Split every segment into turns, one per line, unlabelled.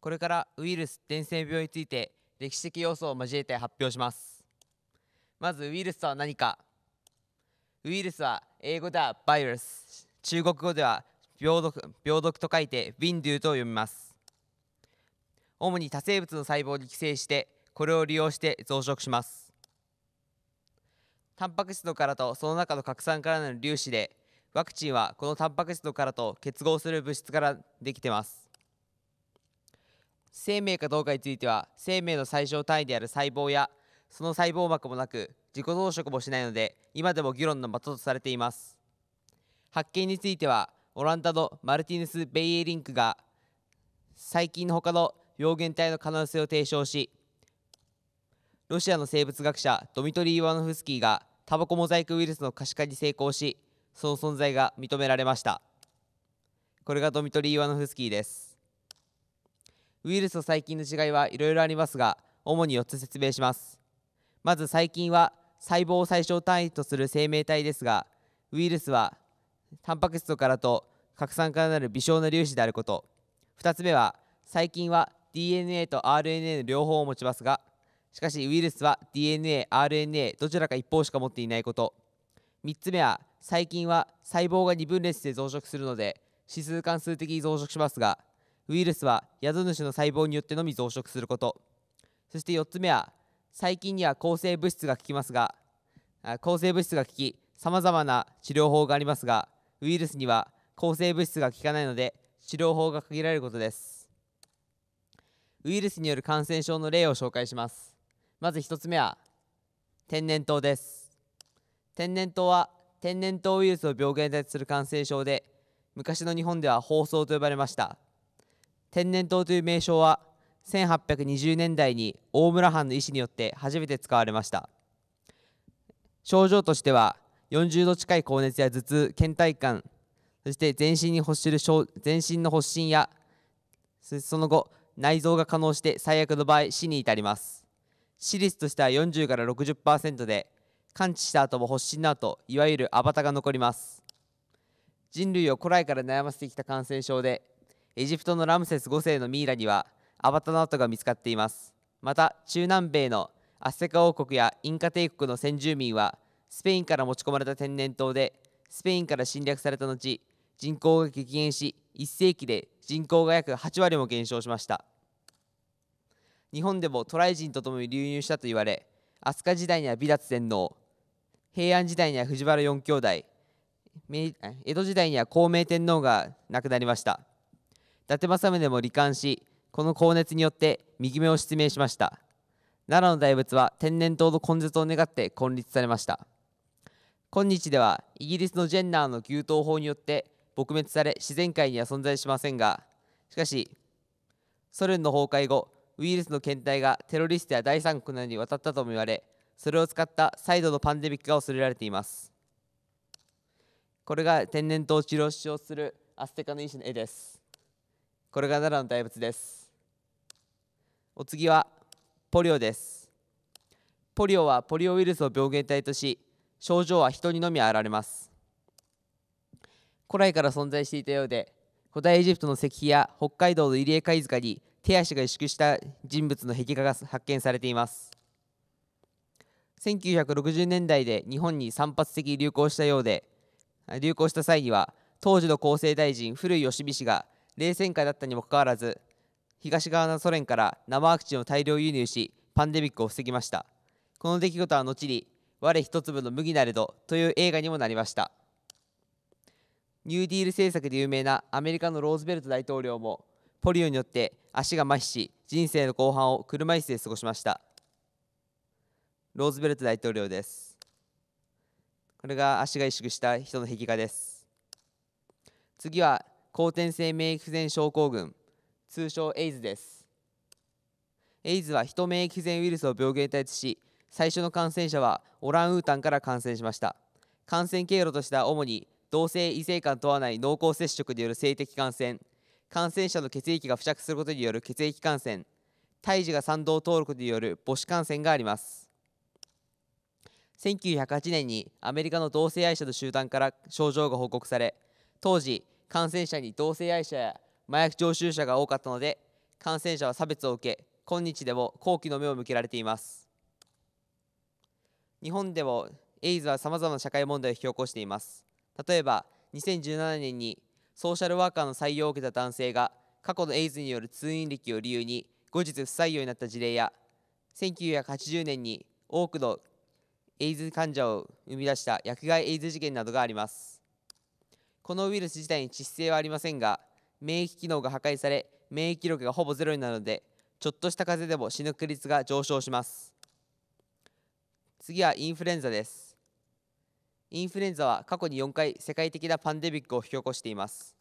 これからウイルス伝染病について歴史的要素を交えて発表しますまずウイルスとは何かウイルスは英語ではバイルス中国語では病毒病毒と書いてウィンドゥと読みます主に多生物の細胞に寄生してこれを利用して増殖しますタンパク質の殻とその中の核酸からの粒子でワクチンはこのタンパク質の殻と結合する物質からできてます生命かどうかについては生命の最小単位である細胞やその細胞膜もなく自己増殖もしないので今でも議論の的とされています発見についてはオランダのマルティヌス・ベイエリンクが細菌の他の病原体の可能性を提唱しロシアの生物学者ドミトリー・イワノフスキーがタバコモザイクウイルスの可視化に成功しその存在が認められましたこれがドミトリー・イワノフスキーですウイルスと細菌の違いはいろいろありますが主に4つ説明しますまず細菌は細胞を最小単位とする生命体ですがウイルスはタンパク質からと核酸からなる微小な粒子であること2つ目は細菌は DNA と RNA の両方を持ちますがしかしウイルスは DNARNA どちらか一方しか持っていないこと3つ目は細菌は細胞が2分裂して増殖するので指数関数的に増殖しますがウイルスは宿主の細胞によってのみ増殖することそして4つ目は細菌には抗生物質が効きますが抗生物質が効きさまざまな治療法がありますがウイルスには抗生物質が効かないので治療法が限られることですウイルスによる感染症の例を紹介しますまず1つ目は天然痘です天然痘は天然痘ウイルスを病原体とする感染症で昔の日本では放送と呼ばれました天然痘という名称は1820年代に大村藩の医師によって初めて使われました症状としては40度近い高熱や頭痛倦怠感そして全身に発する全身の発疹やその後内臓が可能して最悪の場合死に至ります死率としては40から60%で完治した後も発疹の後いわゆるアバタが残ります人類を古来から悩ませてきた感染症でエジプトのラムセス5世のミイラにはアバタの跡が見つかっていますまた中南米のアステカ王国やインカ帝国の先住民はスペインから持ち込まれた天然痘でスペインから侵略された後人口が激減し1世紀で人口が約8割も減少しました日本でも渡来人とともに流入したと言われ飛鳥時代には美達天皇平安時代には藤原四兄弟江戸時代には孝明天皇が亡くなりました達政宗も罹患しこの高熱によって右目を失明しました奈良の大仏は天然痘の根絶を願って建立されました今日ではイギリスのジェンナーの牛刀法によって撲滅され自然界には存在しませんがしかしソ連の崩壊後ウイルスの検体がテロリストや第三国などに渡ったとも言われそれを使った再度のパンデミックが恐れられていますこれが天然痘治療を主張するアステカの医師の絵ですこれが奈良の大仏ですお次はポリオですポリオはポリオウイルスを病原体とし症状は人にのみ現れます古来から存在していたようで古代エジプトの石碑や北海道の入江貝塚に手足が萎縮した人物の壁画が発見されています1960年代で日本に散発的流行したようで流行した際には当時の厚生大臣古井義美氏が冷戦下だったにもかかわらず東側のソ連から生ワクチンを大量輸入しパンデミックを防ぎましたこの出来事は後に「我一粒の麦なれど」という映画にもなりましたニューディール政策で有名なアメリカのローズベルト大統領もポリオによって足が麻痺し人生の後半を車椅子で過ごしましたローズベルト大統領ですこれが足が萎縮した人の壁画です次は後天性免疫不全症候群通称エイズですエイズは人免疫不全ウイルスを病原体とし最初の感染者はオランウータンから感染しました感染経路としては主に同性異性間問わない濃厚接触による性的感染感染者の血液が付着することによる血液感染胎児が賛同登録による母子感染があります1908年にアメリカの同性愛者の集団から症状が報告され当時感染者に同性愛者や麻薬常習者が多かったので感染者は差別を受け今日でも好奇の目を向けられています日本でもエイズはさまざまな社会問題を引き起こしています例えば2017年にソーシャルワーカーの採用を受けた男性が過去のエイズによる通院歴を理由に後日不採用になった事例や1980年に多くのエイズ患者を生み出した薬害エイズ事件などがありますこのウイルス自体に致死性はありませんが免疫機能が破壊され免疫力がほぼゼロになるのでちょっとした風邪でも死ぬ確率が上昇します次はインフルエンザですインフルエンザは過去に4回世界的なパンデミックを引き起こしています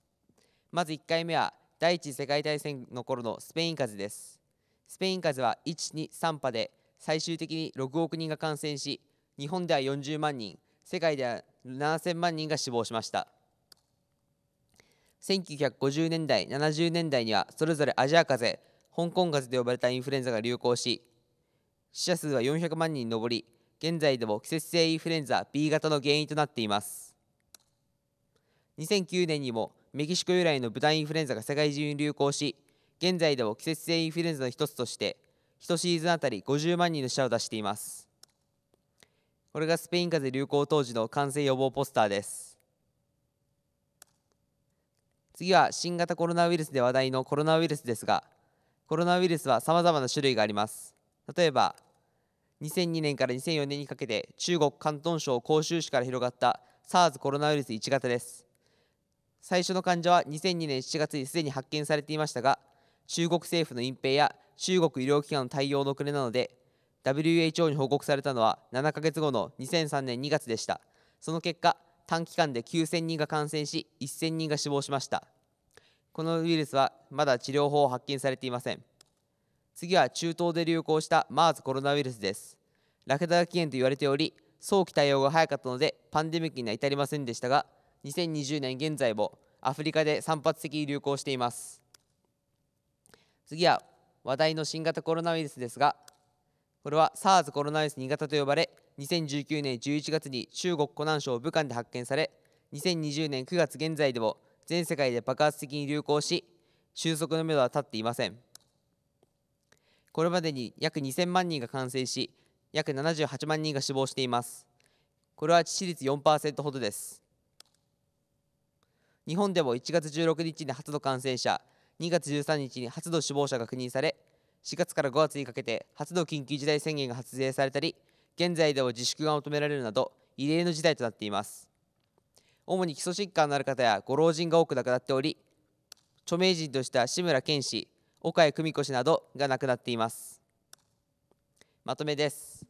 まず1回目は第一次世界大戦の頃のスペイン風邪ですスペイン風邪は123波で最終的に6億人が感染し日本では40万人世界では7000万人が死亡しました1950年代70年代にはそれぞれアジア風邪香港風邪と呼ばれたインフルエンザが流行し死者数は400万人に上り現在でも季節性インフルエンザ B 型の原因となっています2009年にもメキシコ由来の豚インフルエンザが世界中に流行し現在でも季節性インフルエンザの一つとして1シーズンあたり50万人の死者を出していますこれがスペイン風邪流行当時の感染予防ポスターです次は新型コロナウイルスで話題のコロナウイルスですがコロナウイルスはさまざまな種類があります例えば2002年から2004年にかけて中国広東省広州市から広がった SARS コロナウイルス1型です最初の患者は2002年7月にすでに発見されていましたが中国政府の隠蔽や中国医療機関の対応の遅れなので WHO に報告されたのは7ヶ月後の2003年2月でしたその結果短期間で9000人が感染し1000人が死亡しましたこのウイルスはまだ治療法を発見されていません次は中東で流行した MERS コロナウイルスですラクダ起源と言われており早期対応が早かったのでパンデミックには至りませんでしたが2020年現在もアフリカで散発的に流行しています次は話題の新型コロナウイルスですがこれは SARS コロナウイルス新型と呼ばれ2019年11月に中国湖南省武漢で発見され2020年9月現在でも全世界で爆発的に流行し収束のめどは立っていませんこれまでに約2000万人が感染し約78万人が死亡していますこれは致死率4%ほどです日本でも1月16日に初の感染者2月13日に初の死亡者が確認され4月から5月にかけて初の緊急事態宣言が発令されたり現在では自粛が求められるなど異例の事態となっています主に基礎疾患のある方やご老人が多く亡くなっており著名人とした志村けん氏岡谷久美子氏などが亡くなっていますまとめです、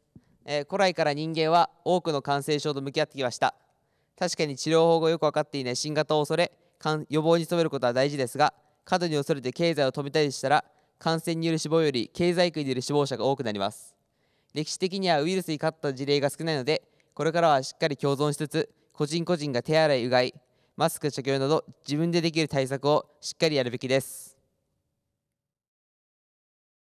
えー、古来から人間は多くの感染症と向き合ってきました確かに治療法がよく分かっていない新型を恐れ予防に努めることは大事ですが過度に恐れて経済を止めたりしたら感染による死亡より経済区による死亡者が多くなります歴史的にはウイルスに勝った事例が少ないのでこれからはしっかり共存しつつ個人個人が手洗いうがいマスク着用など自分でできる対策をしっかりやるべきです